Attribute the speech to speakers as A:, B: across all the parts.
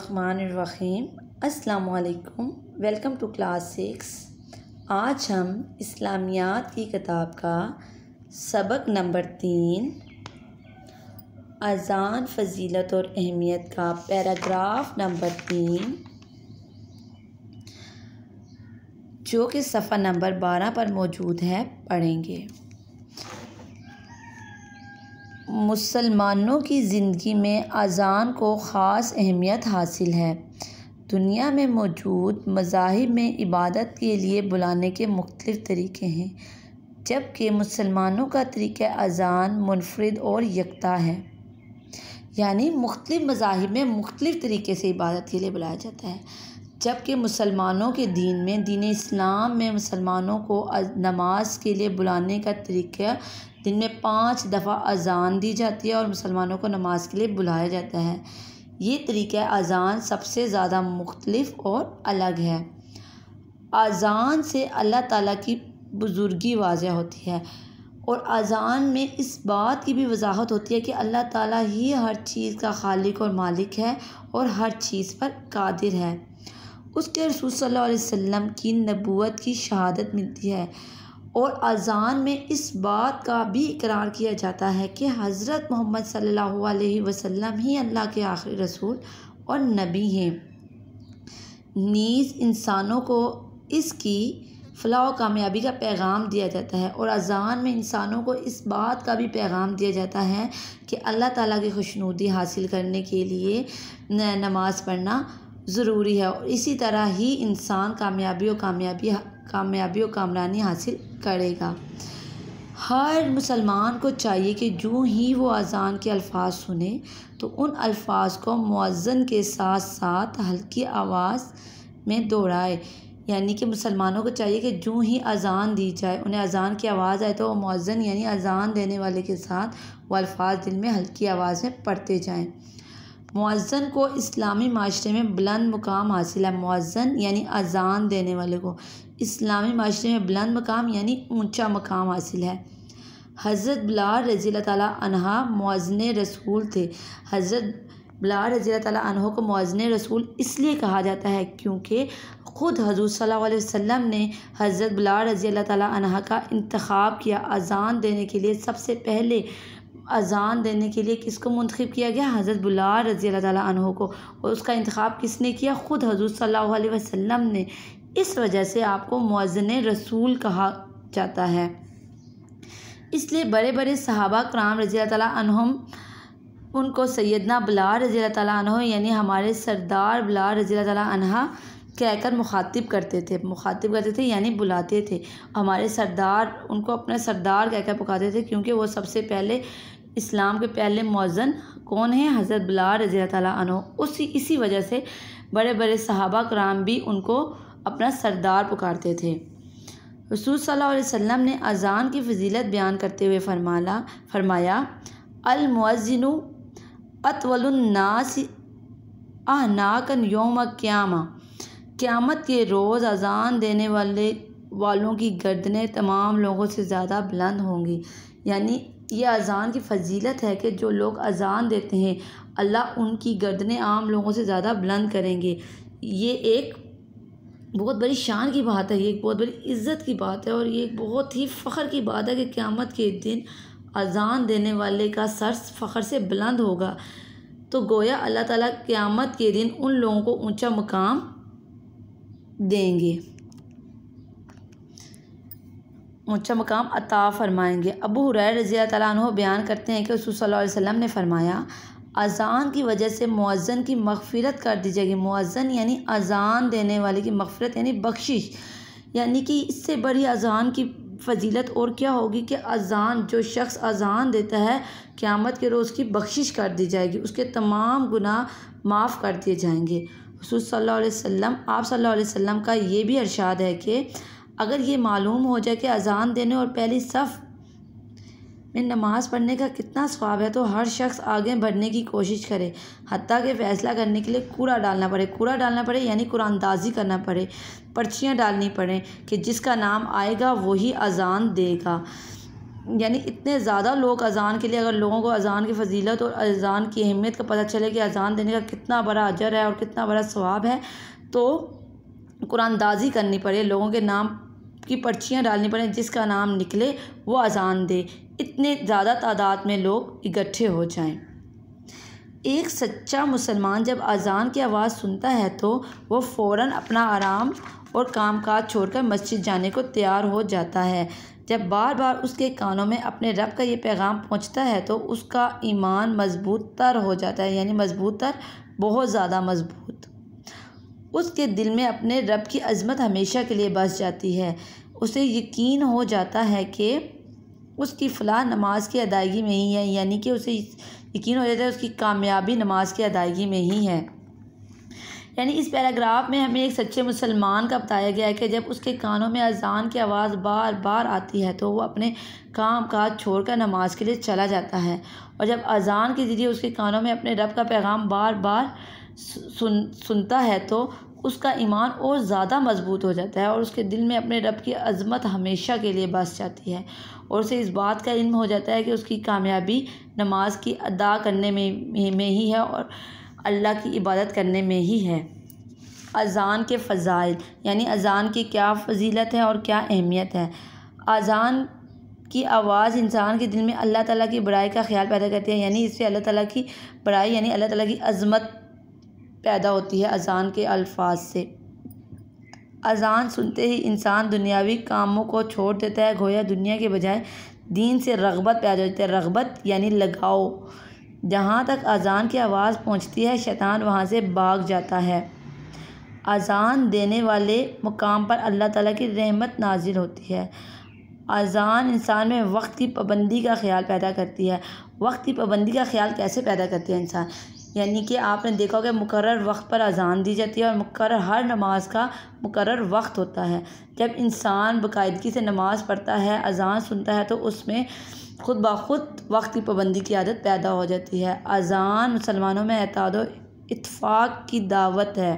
A: अस्सलाम वालेकुम welcome to class six आज हम इस्लामियात की किताब का सबक नंबर तीन अजान फजीलत और अहमियत का पैराग्राफ नंबर तीन जो कि सफ़ा नंबर बारह पर मौजूद है पढ़ेंगे मुसलमानों की ज़िंदगी में अज़ान को ख़ास अहमियत हासिल है दुनिया में मौजूद मज़ाहब में इबादत के लिए बुलाने के मुख्तलिफ़ तरीके हैं जबकि मुसलमानों का तरीक़ा अज़ान मुनफरद और यकता है यानी मुख्तु मजाहब में मुख्तलिफ तरीके से इबादत के लिए बुलाया जाता है जबकि मुसलमानों के दीन में दीन इस्लाम में मुसलमानों को नमाज के लिए बुलाने का तरीका दिन में पाँच दफ़ा अजान दी जाती है और मुसलमानों को नमाज के लिए बुलाया जाता है ये तरीका अजान सबसे ज़्यादा मुख्तलफ और अलग है अजान से अल्लाह ताला की बुज़ुर्गी वाज होती है और अजान में इस बात की भी वजाहत होती है कि अल्लाह ताला ही हर चीज़ का खालिक और मालिक है और हर चीज़ पर कादिर है उसके रसूल सल्लल्लाहु अलैहि वसल्लम की नबूत की शहादत मिलती है और अज़ान में इस बात का भी इकरार किया जाता है कि हज़रत मोहम्मद सल्लल्लाहु अलैहि वसल्लम ही अल्लाह के आखिरी रसूल और नबी हैं नीज़ इंसानों को इसकी फलाह कामयाबी का पैगाम दिया जाता है और अजान में इंसानों को इस बात का भी पैगाम दिया जाता है कि अल्लाह ताला की खुशनुदी हासिल करने के लिए नमाज़ पढ़ना ज़रूरी है और इसी तरह ही इंसान कामयाबी और कामयाबी कामयाबी और कामरानी हासिल करेगा हर मुसलमान को चाहिए कि जो ही वो अज़ान के अल्फाज सुने तो उन अल्फाज को मुआजन के साथ साथ हल्की आवाज़ में दोहराए यानी कि मुसलमानों को चाहिए कि जो ही अज़ान दी जाए उन्हें अज़ान की आवाज़ आए तो वो मुआजन यानी अज़ान देने वाले के साथ वो अल्फाज दिल में हल्की आवाज़ में पढ़ते जाएँ मौज़न को इस्लामी माशरे में बुलंद मुकाम हासिल है मौज़न यानी अजान देने वाले को इस्लामी माशरे में बुलंद मकाम यानी ऊंचा मकाम हासिल है हज़रत बिलार रजी तहा मुआजन रसूल थे हज़रत बिलार रजी तहों को मुआजन रसूल इसलिए कहा जाता है क्योंकि ख़ुद हजूर सल्लल्लाहु अलैहि ने हज़रत बिलार रजी तहा का इंतखब किया अजान देने के लिए सबसे पहले अज़ान देने के लिए किसको मंतखब किया गया हज़रत बुलार रज़ी अल्लाह तह को और उसका इंतखब किसने किया ख़ुद हजूर सल्ला वसम ने इस वजह से आपको मौजन रसूल कहा जाता है इसलिए बड़े बड़े सहाबा कराम रज़ी तहम उनको सैदना बलार रज़ी तह यानी हमारे सरदार बलार रज़ी तह कहकर मुखातिब करते थे मुखातिब करते थे यानी बुलाते थे हमारे सरदार उनको अपने सरदार कहकर पुकारते थे क्योंकि वो सबसे पहले इस्लाम के पहले मौजन कौन है हज़रत बिला रजी तु उसी इसी वजह से बड़े बड़े सहाबा कराम भी उनको अपना सरदार पुकारते थे रसूल सल्लल्लाहु अलैहि वसल्लम ने अज़ान की फजीलत बयान करते हुए फरमाला फरमाया अलमुज़िन अतवलनास नाकन योम क्यामा क़्यामत के रोज़ अज़ान देने वाले वालों की गर्दनें तमाम लोगों से ज़्यादा बुलंद होंगी यानी ये अज़ान की फजीलत है कि जो लोग अज़ान देते हैं अल्लाह उनकी गर्दनें आम लोगों से ज़्यादा बुलंद करेंगे ये एक बहुत बड़ी शान की बात है ये एक बहुत बड़ी इज़्ज़त की बात है और ये एक बहुत ही फ़ख्र की बात है कि क़्यामत के दिन अजान देने वाले का सर फ़ख्र से बुलंद होगा तो गोया अल्लाह ताला क़्यामत के दिन उन लोगों को ऊंचा मुकाम देंगे ऊँचा मकाम अता फ़रमाएँगे अबू हुरैर रज़ी तैन बयान करते हैं कि रसूल ने फ़रमाया अजान की वजह से मुअज़न की मफफ़रत कर दी जाएगी मुअज़न यानी अजान देने वाले की मफफ़रत यानी बख्शिश यानी कि इससे बड़ी अजान की फजीलत और क्या होगी कि अजान जो शख्स अजान देता है क़्यामत के रोज़ की बख्शिश कर दी जाएगी उसके तमाम गुनाह माफ़ कर दिए जाएंगे रसूल सल्ला अलैहि आप सल्ला अलैहि का ये भी अरशाद है कि अगर ये मालूम हो जाए कि अजान देने और पहली सफ़ में नमाज़ पढ़ने का कितना स्वाब है तो हर शख्स आगे बढ़ने की कोशिश करे हती के फ़ैसला करने के लिए कूड़ा डालना पड़े कूड़ा डालना पड़े यानी कुरानदाजी करना पड़े पर्चियाँ डालनी पड़े कि जिसका नाम आएगा वही अजान देगा यानी इतने ज़्यादा लोग अजान के लिए अगर लोगों को अजान की फजीलत और अजान की अहमियत का पता चले कि अजान देने का कितना बड़ा अजर है और कितना बड़ा स्वाब है तो कुरानदाजी करनी पड़े लोगों के नाम की पर्चियाँ डालनी पड़े जिसका नाम निकले वो अजान दे इतने ज़्यादा तादाद में लोग इकट्ठे हो जाएं। एक सच्चा मुसलमान जब अजान की आवाज़ सुनता है तो वो फ़ौर अपना आराम और काम काज छोड़कर मस्जिद जाने को तैयार हो जाता है जब बार बार उसके कानों में अपने रब का ये पैगाम पहुंचता है तो उसका ईमान मजबूत तर हो जाता है यानी मजबूत तर बहुत ज़्यादा मजबूत उसके दिल में अपने रब की अजमत हमेशा के लिए बस जाती है उसे यकीन हो जाता है कि उसकी फ़लाह नमाज की अदायगी में ही है यानी कि उसे यकीन हो जाता है उसकी कामयाबी नमाज की अदायगी में ही है यानी इस पैराग्राफ में हमें एक सच्चे मुसलमान का बताया गया है कि जब उसके कानों में अजान की आवाज़ बार बार आती है तो वो अपने काम काज छोड़कर नमाज के लिए चला जाता है और जब अजान के ज़रिए उसके कानों में अपने रब का पैगाम बार बार सुन सुनता है तो उसका ईमान और ज़्यादा मजबूत हो जाता है और उसके दिल में अपने रब की अजमत हमेशा के लिए बस जाती है और उसे इस बात का इल्म हो जाता है कि उसकी कामयाबी नमाज की अदा करने में में ही है और अल्लाह की इबादत करने में ही है अज़ान के फ़जाइल यानी अज़ान की क्या फजीलत है और क्या अहमियत है अज़ान की आवाज़ इंसान के दिल में अल्लाह ताला की बड़ाई का ख्याल पैदा करती है यानी इससे अल्लाह ताला की बड़ाई यानी अल्लाह ताला की अजमत पैदा होती है अजान के अल्फाज से अजान सुनते ही इंसान दुनियावी कामों को छोड़ देता है गोया दुनिया के बजाय दीन से रगबत पैदा होती है रगबत यानी लगाओ जहाँ तक अजान की आवाज़ पहुँचती है शैतान वहाँ से भाग जाता है अजान देने वाले मुकाम पर अल्लाह ताला की रहमत नाजिल होती है अजान इंसान में वक्त की पाबंदी का ख्याल पैदा करती है वक्त की पाबंदी का ख्याल कैसे पैदा करती है इंसान यानी कि आपने देखा होगा मुकर वक्त पर अजान दी जाती है और मुकर हर नमाज का मुकर वक्त होता है जब इंसान बाकायदगी से नमाज पढ़ता है अजान सुनता है तो उसमें खुद ब वक्त की पाबंदी की आदत पैदा हो जाती है अजान मुसलमानों में एतद इतफ़ाक़ की दावत है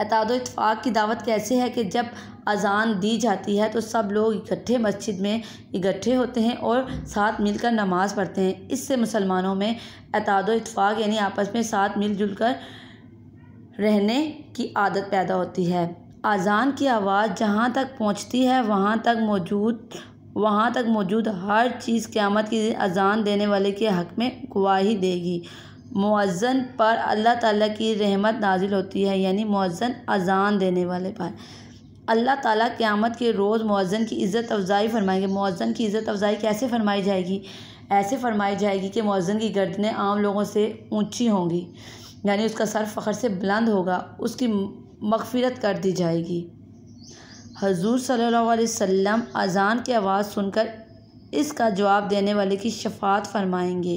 A: एताद इतफ़ाक़ की दावत कैसे है कि जब अज़ान दी जाती है तो सब लोग इकट्ठे मस्जिद में इकट्ठे होते हैं और साथ मिलकर नमाज़ पढ़ते हैं इससे मुसलमानों में एताद इतफ़ाक़ यानी आपस में साथ मिलजुल कर रहने की आदत पैदा होती है अज़ान की आवाज़ जहाँ तक पहुँचती है वहाँ तक मौजूद वहाँ तक मौजूद हर चीज़ क़्यामत की अज़ान देने वाले के हक़ में गवाही देगी मुअज़्ज़न पर अल्लाह ताला की रहमत नाजिल होती है यानी मुअज़्ज़न अजान देने वाले पर अल्लाह ताला क़्यामत के रोज़ मुअज़्ज़न की इज़्ज़त अफजाई फरमाएंगे मुअज़्ज़न की इज़्ज़त अफजाई कैसे फरमाई जाएगी ऐसे फरमाई जाएगी कि मुअज़्ज़न की गर्दने आम लोगों से ऊंची होंगी यानी उसका सर फ़खर से बुलंद होगा उसकी मगफिरत कर दी जाएगी हजूर सल्लल्लाहु अलैहि वसल्लम अजान की आवाज़ सुनकर इसका जवाब देने वाले की शफात फरमाएंगे